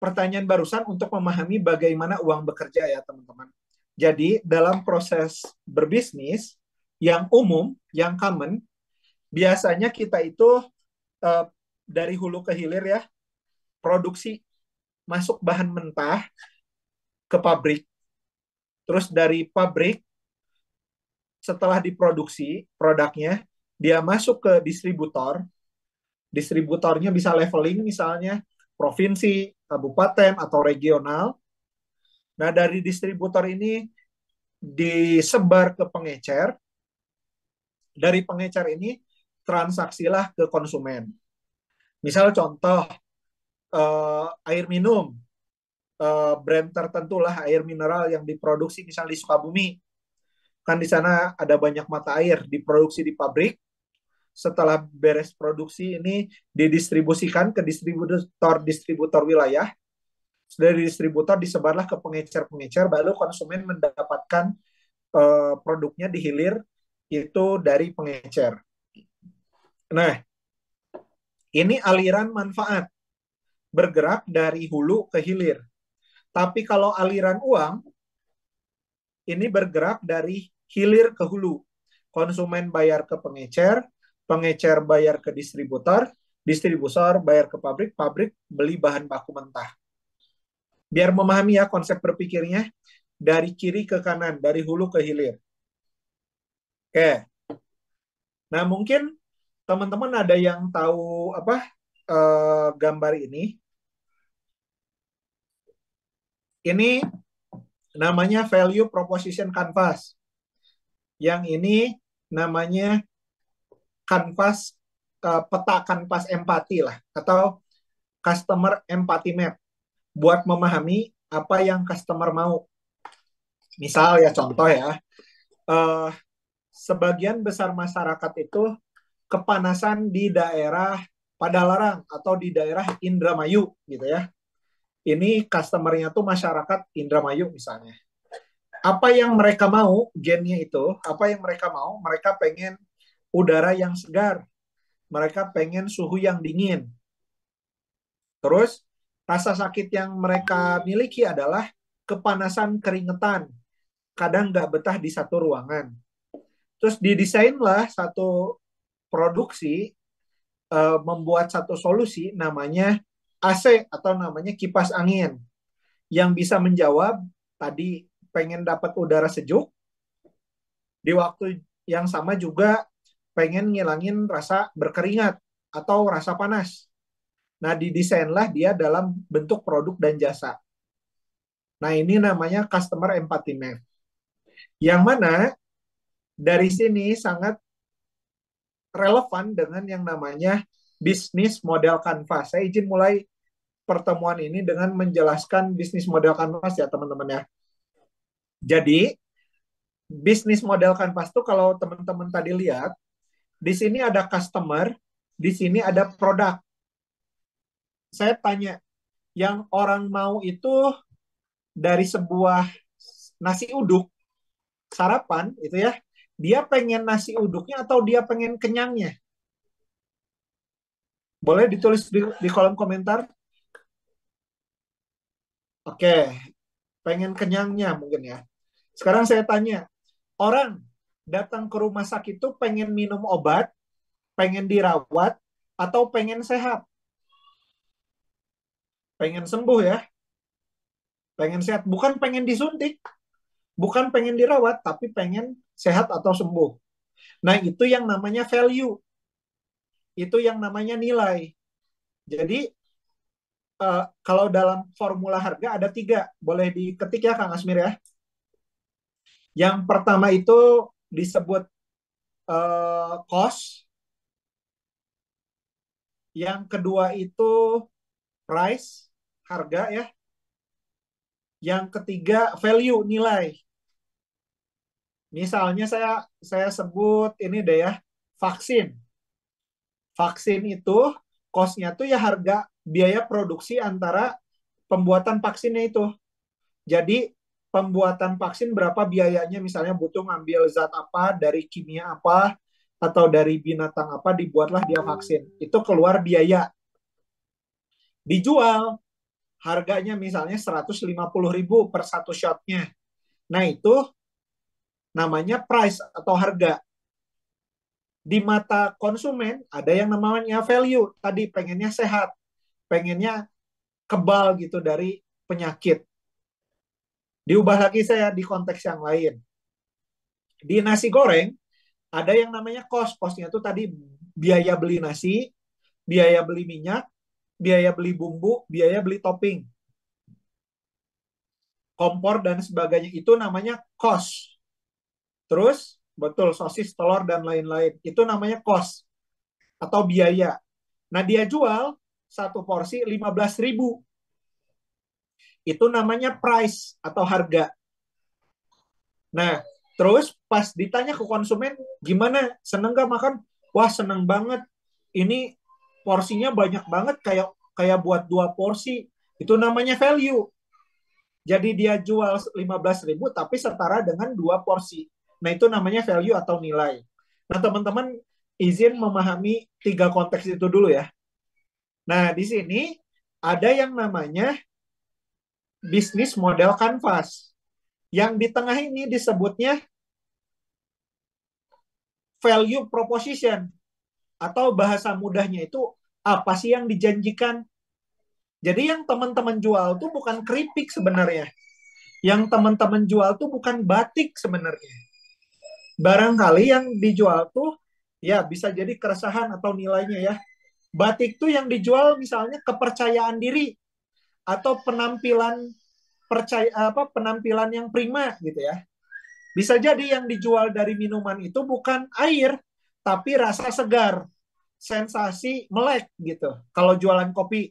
pertanyaan barusan untuk memahami bagaimana uang bekerja ya teman-teman. Jadi dalam proses berbisnis yang umum, yang common, biasanya kita itu uh, dari hulu ke hilir ya, produksi masuk bahan mentah ke pabrik. Terus dari pabrik setelah diproduksi produknya, dia masuk ke distributor. Distributornya bisa leveling misalnya, provinsi, kabupaten, atau regional. Nah, dari distributor ini disebar ke pengecer. Dari pengecer ini transaksilah ke konsumen. Misal contoh eh, air minum, eh, brand tertentu lah air mineral yang diproduksi misal di Sukabumi. Kan di sana ada banyak mata air diproduksi di pabrik, setelah beres produksi ini didistribusikan ke distributor-distributor wilayah. Dari distributor disebarlah ke pengecer-pengecer, baru konsumen mendapatkan uh, produknya di hilir itu dari pengecer. Nah, ini aliran manfaat bergerak dari hulu ke hilir. Tapi kalau aliran uang ini bergerak dari hilir ke hulu. Konsumen bayar ke pengecer, pengecer bayar ke distributor, distributor bayar ke pabrik, pabrik beli bahan baku mentah. Biar memahami ya konsep berpikirnya, dari kiri ke kanan, dari hulu ke hilir. Oke. Nah mungkin teman-teman ada yang tahu apa uh, gambar ini. Ini namanya value proposition canvas. Yang ini namanya kanvas uh, peta kanvas empati lah atau customer empathy map buat memahami apa yang customer mau. Misal ya contoh ya, uh, sebagian besar masyarakat itu kepanasan di daerah Padalarang atau di daerah Indramayu gitu ya. Ini customernya tuh masyarakat Indramayu misalnya. Apa yang mereka mau, gennya itu, apa yang mereka mau, mereka pengen udara yang segar. Mereka pengen suhu yang dingin. Terus, rasa sakit yang mereka miliki adalah kepanasan keringetan. Kadang nggak betah di satu ruangan. Terus didesainlah satu produksi uh, membuat satu solusi namanya AC atau namanya kipas angin yang bisa menjawab tadi pengen dapat udara sejuk di waktu yang sama juga pengen ngilangin rasa berkeringat atau rasa panas. Nah, didesainlah dia dalam bentuk produk dan jasa. Nah, ini namanya customer empathy map. Yang mana dari sini sangat relevan dengan yang namanya bisnis model kanvas. Saya izin mulai pertemuan ini dengan menjelaskan bisnis model kanvas ya teman-teman ya. Jadi bisnis model kanvas tuh kalau teman-teman tadi lihat di sini ada customer, di sini ada produk. Saya tanya, yang orang mau itu dari sebuah nasi uduk sarapan itu ya, dia pengen nasi uduknya atau dia pengen kenyangnya? Boleh ditulis di, di kolom komentar. Oke, pengen kenyangnya mungkin ya. Sekarang saya tanya, orang datang ke rumah sakit itu pengen minum obat, pengen dirawat, atau pengen sehat? Pengen sembuh ya. Pengen sehat. Bukan pengen disuntik. Bukan pengen dirawat, tapi pengen sehat atau sembuh. Nah, itu yang namanya value. Itu yang namanya nilai. Jadi, uh, kalau dalam formula harga ada tiga. Boleh diketik ya, Kang Asmir ya. Yang pertama itu disebut uh, eh, cost yang kedua itu price harga ya yang ketiga value nilai misalnya saya saya sebut ini deh ya vaksin vaksin itu cost-nya tuh ya harga biaya produksi antara pembuatan vaksinnya itu jadi pembuatan vaksin berapa biayanya misalnya butuh ngambil zat apa dari kimia apa atau dari binatang apa dibuatlah dia vaksin itu keluar biaya dijual harganya misalnya 150.000 per satu shotnya nah itu namanya price atau harga di mata konsumen ada yang namanya value tadi pengennya sehat pengennya kebal gitu dari penyakit Diubah lagi saya di konteks yang lain. Di nasi goreng, ada yang namanya kos. Costnya itu tadi biaya beli nasi, biaya beli minyak, biaya beli bumbu, biaya beli topping. Kompor dan sebagainya itu namanya kos. Terus, betul, sosis, telur, dan lain-lain. Itu namanya kos atau biaya. Nah, dia jual satu porsi 15 ribu itu namanya price atau harga. Nah, terus pas ditanya ke konsumen, gimana? Seneng gak makan? Wah, seneng banget. Ini porsinya banyak banget kayak kayak buat dua porsi. Itu namanya value. Jadi dia jual ribu tapi setara dengan dua porsi. Nah, itu namanya value atau nilai. Nah, teman-teman izin memahami tiga konteks itu dulu ya. Nah, di sini ada yang namanya bisnis model kanvas. Yang di tengah ini disebutnya value proposition atau bahasa mudahnya itu apa sih yang dijanjikan. Jadi yang teman-teman jual tuh bukan keripik sebenarnya. Yang teman-teman jual tuh bukan batik sebenarnya. Barangkali yang dijual tuh ya bisa jadi keresahan atau nilainya ya. Batik tuh yang dijual misalnya kepercayaan diri atau penampilan percaya apa penampilan yang prima gitu ya. Bisa jadi yang dijual dari minuman itu bukan air tapi rasa segar, sensasi melek gitu. Kalau jualan kopi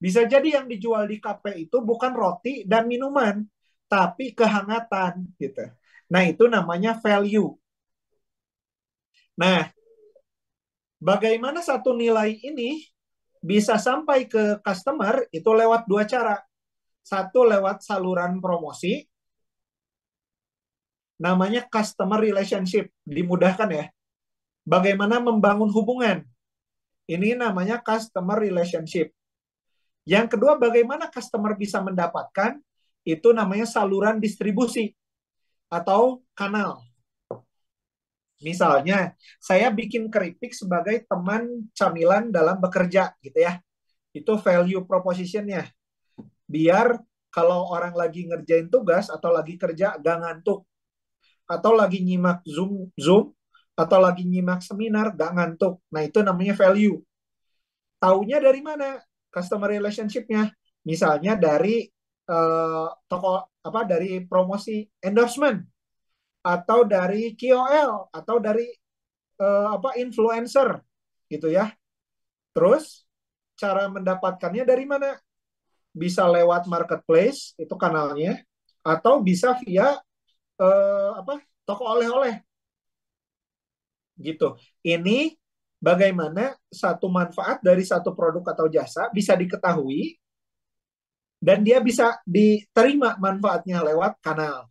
bisa jadi yang dijual di kafe itu bukan roti dan minuman tapi kehangatan gitu. Nah, itu namanya value. Nah, bagaimana satu nilai ini bisa sampai ke customer itu lewat dua cara. Satu lewat saluran promosi, namanya customer relationship, dimudahkan ya. Bagaimana membangun hubungan? Ini namanya customer relationship. Yang kedua, bagaimana customer bisa mendapatkan? Itu namanya saluran distribusi atau kanal Misalnya, saya bikin keripik sebagai teman camilan dalam bekerja gitu ya. Itu value propositionnya. Biar kalau orang lagi ngerjain tugas atau lagi kerja gak ngantuk. Atau lagi nyimak Zoom, Zoom atau lagi nyimak seminar gak ngantuk. Nah itu namanya value. Taunya dari mana? Customer relationship-nya. Misalnya dari uh, toko apa dari promosi endorsement atau dari KOL atau dari uh, apa influencer gitu ya. Terus cara mendapatkannya dari mana? Bisa lewat marketplace itu kanalnya atau bisa via uh, apa? toko oleh-oleh. Gitu. Ini bagaimana satu manfaat dari satu produk atau jasa bisa diketahui dan dia bisa diterima manfaatnya lewat kanal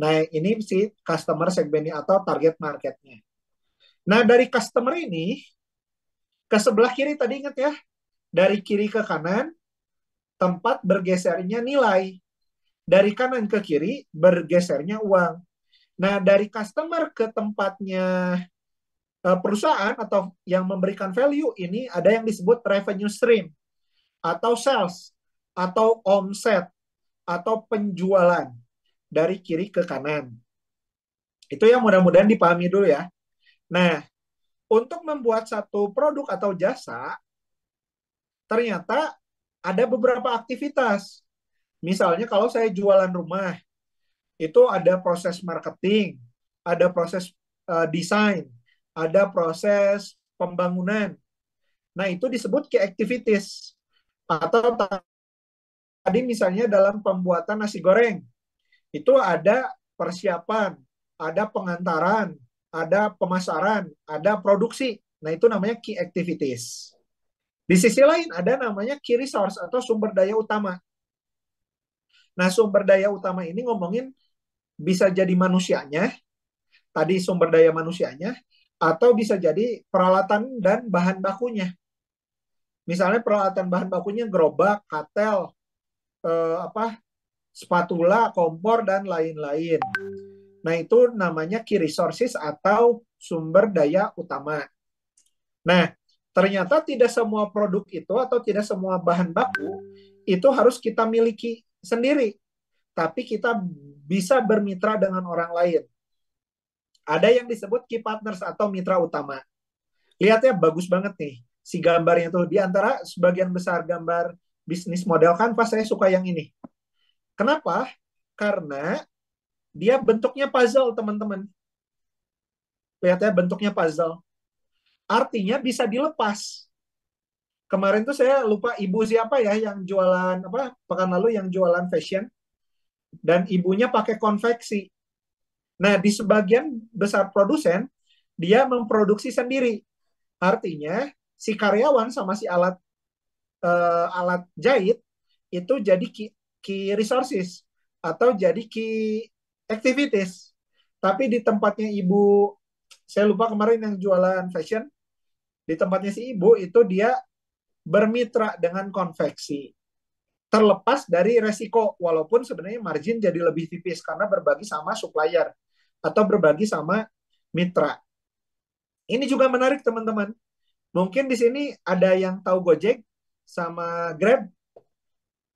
Nah, ini si customer segmennya atau target marketnya. Nah, dari customer ini, ke sebelah kiri tadi ingat ya, dari kiri ke kanan, tempat bergesernya nilai. Dari kanan ke kiri, bergesernya uang. Nah, dari customer ke tempatnya e, perusahaan atau yang memberikan value ini ada yang disebut revenue stream atau sales atau omset atau penjualan dari kiri ke kanan. Itu yang mudah-mudahan dipahami dulu ya. Nah, untuk membuat satu produk atau jasa, ternyata ada beberapa aktivitas. Misalnya kalau saya jualan rumah, itu ada proses marketing, ada proses uh, desain, ada proses pembangunan. Nah, itu disebut key activities. Atau tadi misalnya dalam pembuatan nasi goreng, itu ada persiapan, ada pengantaran, ada pemasaran, ada produksi. Nah, itu namanya key activities. Di sisi lain ada namanya key resource atau sumber daya utama. Nah, sumber daya utama ini ngomongin bisa jadi manusianya, tadi sumber daya manusianya, atau bisa jadi peralatan dan bahan bakunya. Misalnya peralatan bahan bakunya gerobak, katel, eh, apa spatula, kompor, dan lain-lain. Nah, itu namanya key resources atau sumber daya utama. Nah, ternyata tidak semua produk itu atau tidak semua bahan baku itu harus kita miliki sendiri. Tapi kita bisa bermitra dengan orang lain. Ada yang disebut key partners atau mitra utama. Lihat ya, bagus banget nih si gambarnya tuh. Di antara sebagian besar gambar bisnis model kan? Pas saya suka yang ini Kenapa? Karena dia bentuknya puzzle, teman-teman. Lihat ya, bentuknya puzzle. Artinya bisa dilepas. Kemarin tuh saya lupa ibu siapa ya yang jualan, apa pekan lalu yang jualan fashion. Dan ibunya pakai konveksi. Nah, di sebagian besar produsen, dia memproduksi sendiri. Artinya, si karyawan sama si alat uh, alat jahit itu jadi key resources atau jadi key activities. Tapi di tempatnya ibu, saya lupa kemarin yang jualan fashion, di tempatnya si ibu itu dia bermitra dengan konveksi. Terlepas dari resiko, walaupun sebenarnya margin jadi lebih tipis karena berbagi sama supplier atau berbagi sama mitra. Ini juga menarik teman-teman. Mungkin di sini ada yang tahu Gojek sama Grab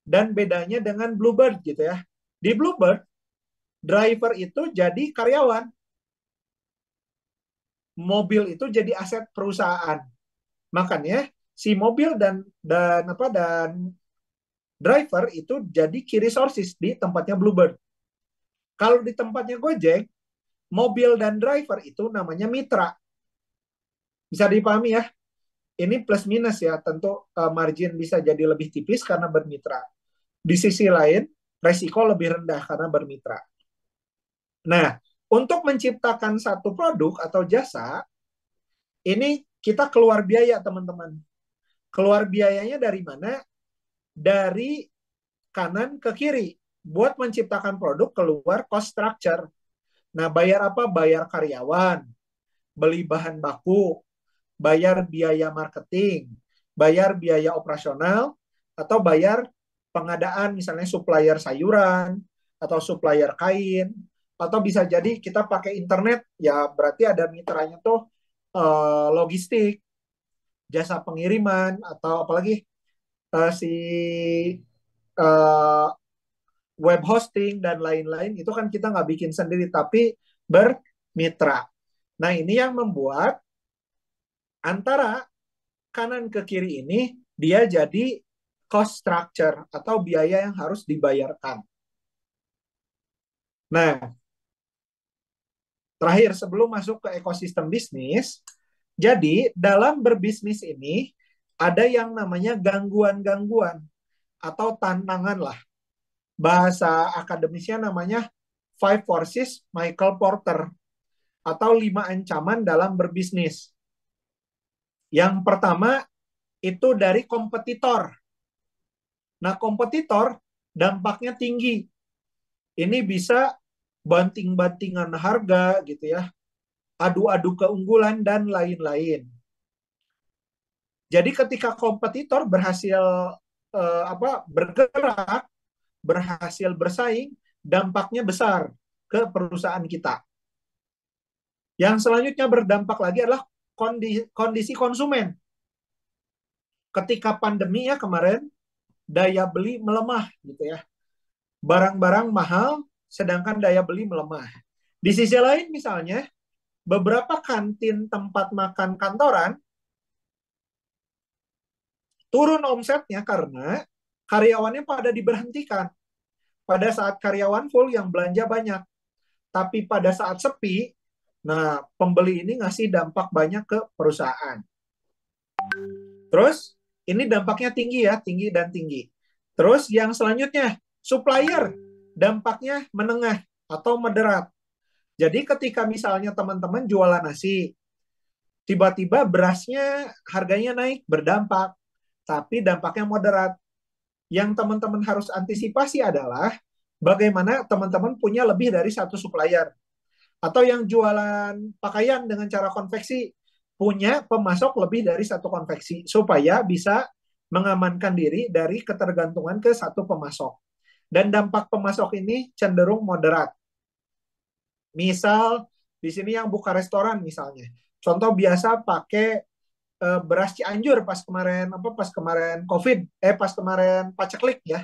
dan bedanya dengan Bluebird gitu ya. Di Bluebird, driver itu jadi karyawan. Mobil itu jadi aset perusahaan. Makanya si mobil dan dan apa dan driver itu jadi key resources di tempatnya Bluebird. Kalau di tempatnya Gojek, mobil dan driver itu namanya mitra. Bisa dipahami ya? Ini plus minus ya, tentu eh, margin bisa jadi lebih tipis karena bermitra di sisi lain, resiko lebih rendah karena bermitra. Nah, untuk menciptakan satu produk atau jasa, ini kita keluar biaya, teman-teman. Keluar biayanya dari mana? Dari kanan ke kiri. Buat menciptakan produk keluar cost structure. Nah, bayar apa? Bayar karyawan, beli bahan baku, bayar biaya marketing, bayar biaya operasional, atau bayar pengadaan misalnya supplier sayuran atau supplier kain atau bisa jadi kita pakai internet ya berarti ada mitranya tuh eh, logistik jasa pengiriman atau apalagi eh, si eh, web hosting dan lain-lain itu kan kita nggak bikin sendiri tapi bermitra. Nah ini yang membuat antara kanan ke kiri ini dia jadi cost structure atau biaya yang harus dibayarkan. Nah, terakhir sebelum masuk ke ekosistem bisnis, jadi dalam berbisnis ini ada yang namanya gangguan-gangguan atau tantangan lah. Bahasa akademisnya namanya Five Forces Michael Porter atau lima ancaman dalam berbisnis. Yang pertama itu dari kompetitor. Nah, kompetitor dampaknya tinggi. Ini bisa banting-bantingan harga gitu ya. Adu-adu keunggulan dan lain-lain. Jadi ketika kompetitor berhasil eh, apa bergerak, berhasil bersaing, dampaknya besar ke perusahaan kita. Yang selanjutnya berdampak lagi adalah kondisi, kondisi konsumen. Ketika pandemi ya kemarin, daya beli melemah gitu ya. Barang-barang mahal sedangkan daya beli melemah. Di sisi lain misalnya beberapa kantin tempat makan kantoran turun omsetnya karena karyawannya pada diberhentikan. Pada saat karyawan full yang belanja banyak. Tapi pada saat sepi, nah pembeli ini ngasih dampak banyak ke perusahaan. Terus ini dampaknya tinggi ya, tinggi dan tinggi. Terus yang selanjutnya, supplier dampaknya menengah atau moderat. Jadi ketika misalnya teman-teman jualan nasi, tiba-tiba berasnya harganya naik, berdampak, tapi dampaknya moderat. Yang teman-teman harus antisipasi adalah bagaimana teman-teman punya lebih dari satu supplier. Atau yang jualan pakaian dengan cara konveksi, punya pemasok lebih dari satu konveksi supaya bisa mengamankan diri dari ketergantungan ke satu pemasok. Dan dampak pemasok ini cenderung moderat. Misal di sini yang buka restoran misalnya. Contoh biasa pakai e, beras Cianjur pas kemarin apa pas kemarin Covid, eh pas kemarin paceklik ya.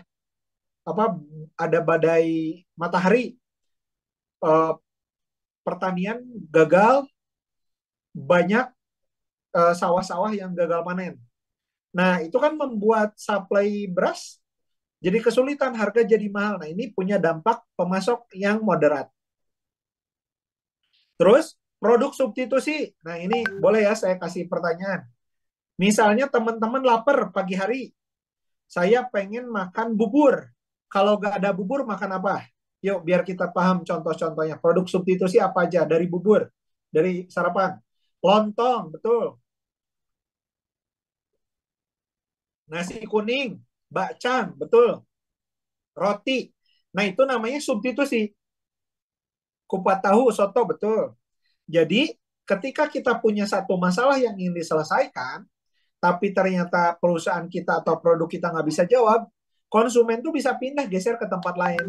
Apa ada badai matahari. E, pertanian gagal banyak sawah eh, sawah-sawah yang gagal panen. Nah, itu kan membuat supply beras jadi kesulitan, harga jadi mahal. Nah, ini punya dampak pemasok yang moderat. Terus, produk substitusi. Nah, ini boleh ya saya kasih pertanyaan. Misalnya teman-teman lapar pagi hari. Saya pengen makan bubur. Kalau nggak ada bubur, makan apa? Yuk, biar kita paham contoh-contohnya. Produk substitusi apa aja dari bubur, dari sarapan. Lontong, betul. nasi kuning, bakcang, betul. Roti. Nah, itu namanya substitusi. Kupat tahu, soto, betul. Jadi, ketika kita punya satu masalah yang ingin diselesaikan, tapi ternyata perusahaan kita atau produk kita nggak bisa jawab, konsumen tuh bisa pindah geser ke tempat lain.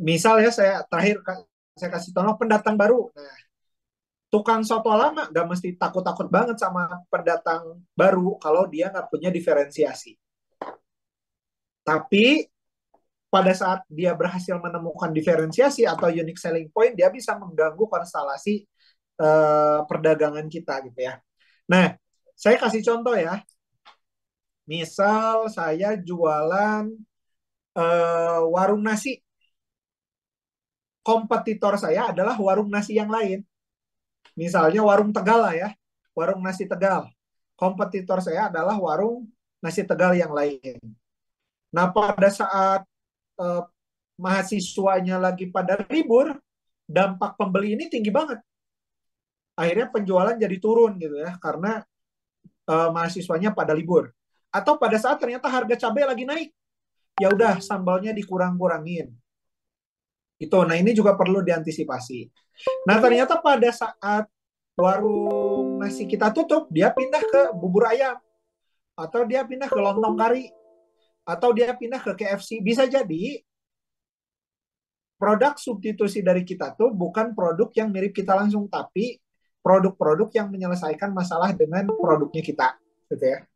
Misal ya, saya terakhir saya kasih tolong pendatang baru. Nah, tukang soto lama gak mesti takut-takut banget sama pendatang baru kalau dia nggak punya diferensiasi. Tapi pada saat dia berhasil menemukan diferensiasi atau unique selling point, dia bisa mengganggu konstelasi uh, perdagangan kita gitu ya. Nah, saya kasih contoh ya. Misal saya jualan uh, warung nasi. Kompetitor saya adalah warung nasi yang lain Misalnya warung Tegal lah ya, warung nasi Tegal. Kompetitor saya adalah warung nasi Tegal yang lain. Nah pada saat eh, mahasiswanya lagi pada libur, dampak pembeli ini tinggi banget. Akhirnya penjualan jadi turun gitu ya, karena eh, mahasiswanya pada libur. Atau pada saat ternyata harga cabai lagi naik, ya udah sambalnya dikurang-kurangin. Itu, nah ini juga perlu diantisipasi. Nah ternyata pada saat warung nasi kita tutup, dia pindah ke bubur ayam, atau dia pindah ke lontong kari, atau dia pindah ke KFC. Bisa jadi produk substitusi dari kita tuh bukan produk yang mirip kita langsung, tapi produk-produk yang menyelesaikan masalah dengan produknya kita, gitu ya.